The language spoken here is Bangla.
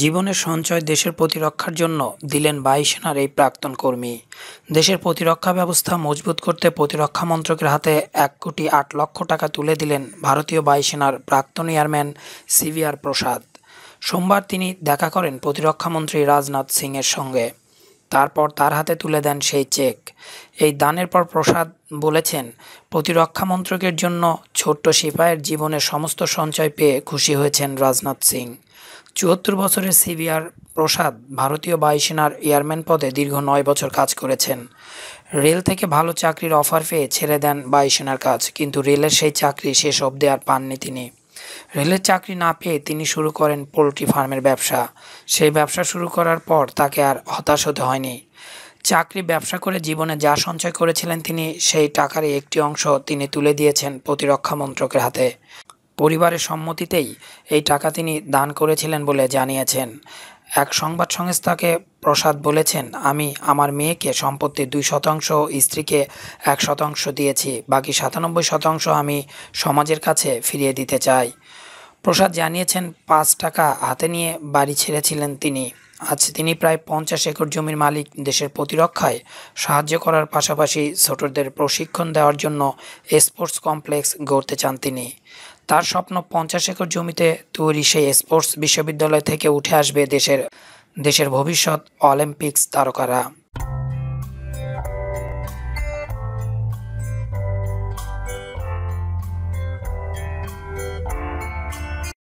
জীবনের সঞ্চয় দেশের প্রতিরক্ষার জন্য দিলেন বায়ুসেনার এই প্রাক্তন কর্মী দেশের প্রতিরক্ষা ব্যবস্থা মজবুত করতে প্রতিরক্ষা মন্ত্রকের হাতে এক কোটি আট লক্ষ টাকা তুলে দিলেন ভারতীয় বায়ুসেনার প্রাক্তন এয়ারম্যান সিভিআর প্রসাদ সোমবার তিনি দেখা করেন প্রতিরক্ষামন্ত্রী রাজনাথ সিংয়ের সঙ্গে তারপর তার হাতে তুলে দেন সেই চেক এই দানের পর প্রসাদ বলেছেন প্রতিরক্ষা মন্ত্রকের জন্য ছোট্ট সিপাহের জীবনের সমস্ত সঞ্চয় পেয়ে খুশি হয়েছেন রাজনাথ সিং চুয়াত্তর বছরের সিবিআর প্রসাদ ভারতীয় বায়ুসেনার এয়ারম্যান পদে দীর্ঘ নয় বছর কাজ করেছেন রেল থেকে ভালো চাকরির অফার পেয়ে ছেড়ে দেন বায়ুসেনার কাজ কিন্তু রেলের সেই চাকরি শেষ অবধি আর পাননি তিনি রেলের চাকরি না পেয়ে তিনি শুরু করেন পোলট্রি ফার্মের ব্যবসা সেই ব্যবসা শুরু করার পর তাকে আর হতাশ হতে হয়নি চাকরি ব্যবসা করে জীবনে যা সঞ্চয় করেছিলেন তিনি সেই টাকারই একটি অংশ তিনি তুলে দিয়েছেন প্রতিরক্ষা মন্ত্রকের হাতে পরিবারের সম্মতিতেই এই টাকা তিনি দান করেছিলেন বলে জানিয়েছেন এক সংবাদ সংস্থাকে প্রসাদ বলেছেন আমি আমার মেয়েকে সম্পত্তির দুই শতাংশ স্ত্রীকে এক শতাংশ দিয়েছি বাকি সাতানব্বই শতাংশ আমি সমাজের কাছে ফিরিয়ে দিতে চাই প্রসাদ জানিয়েছেন পাঁচ টাকা হাতে নিয়ে বাড়ি ছেড়েছিলেন তিনি আজ তিনি প্রায় পঞ্চাশ একর জমির মালিক দেশের প্রতিরক্ষায় সাহায্য করার পাশাপাশি ছোটদের প্রশিক্ষণ দেওয়ার জন্য স্পোর্টস কমপ্লেক্স গড়তে চান তিনি তার স্বপ্ন পঞ্চাশ একর জমিতে তৈরি সেই স্পোর্টস বিশ্ববিদ্যালয় থেকে উঠে আসবে দেশের দেশের ভবিষ্যৎ অলিম্পিক্স তারকারা